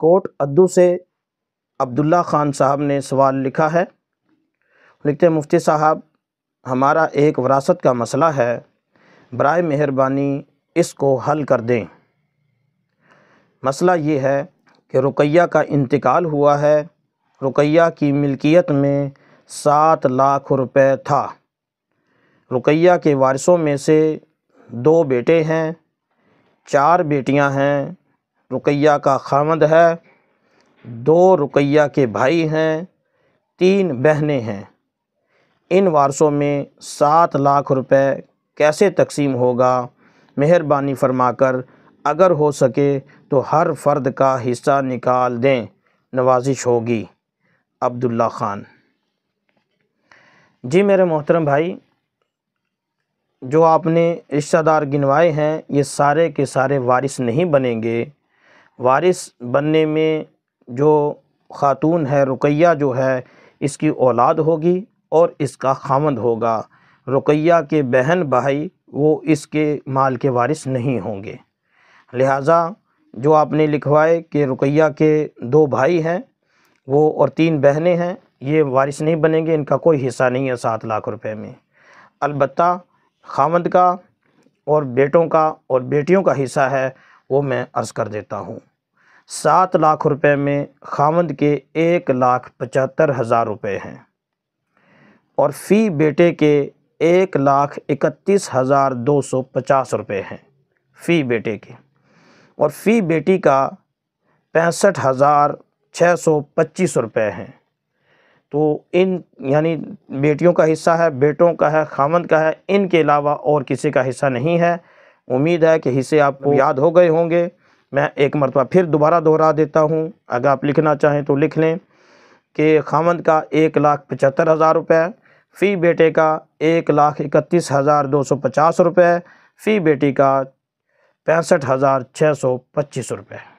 coat अद्दू से अब्दुल्ला ख़ान साहब ने सवाल लिखा है लिखते हैं मुफ्ती साहब हमारा एक वरासत का मसला है बर मेहरबानी इसको हल कर दें मसला ये है कि रुकैया का इंतकाल हुआ है रुकैया की मिल्कियत में सात लाख रुपए था रुकैया के वारिसों में से दो बेटे हैं चार बेटियां हैं रुकैया का खामद है दो रुकैया के भाई हैं तीन बहनें हैं इन वारसों में सात लाख रुपए कैसे तकसीम होगा मेहरबानी फरमाकर अगर हो सके तो हर फर्द का हिस्सा निकाल दें नवाजिश होगी अब्दुल्ला ख़ान जी मेरे मोहतरम भाई जो आपने रिश्तेदार गिनवाए हैं ये सारे के सारे वारिस नहीं बनेंगे वारिस बनने में जो ख़ातून है रुकैया जो है इसकी औलाद होगी और इसका खामद होगा रुकैया के बहन भाई वो इसके माल के वारिस नहीं होंगे लिहाजा जो आपने लिखवाए कि रुकैया के दो भाई हैं वो और तीन बहनें हैं ये वारिस नहीं बनेंगे इनका कोई हिस्सा नहीं है सात लाख रुपए में अलबत् खामद का और बेटों का और बेटियों का हिस्सा है वो मैं अर्ज़ कर देता हूँ सात लाख रुपए में खामंद के एक लाख पचहत्तर हज़ार रुपये हैं और फ़ी बेटे के एक लाख इकतीस हज़ार दो सौ पचास रुपये हैं फ़ी बेटे के और फ़ी बेटी का पैंसठ हज़ार छः सौ पच्चीस रुपये हैं तो इन यानी बेटियों का हिस्सा है बेटों का है खामंद का है इनके अलावा और किसी का हिस्सा नहीं है उम्मीद है कि हिस्से आपको याद हो गए होंगे मैं एक मरतबा फिर दोबारा दोहरा देता हूँ अगर आप लिखना चाहें तो लिख लें कि खामंद का एक लाख पचहत्तर हज़ार रुपये फ़ी बेटे का एक लाख इकतीस हज़ार दो सौ पचास रुपये फ़ी बेटी का पैंसठ हज़ार छः सौ पच्चीस रुपये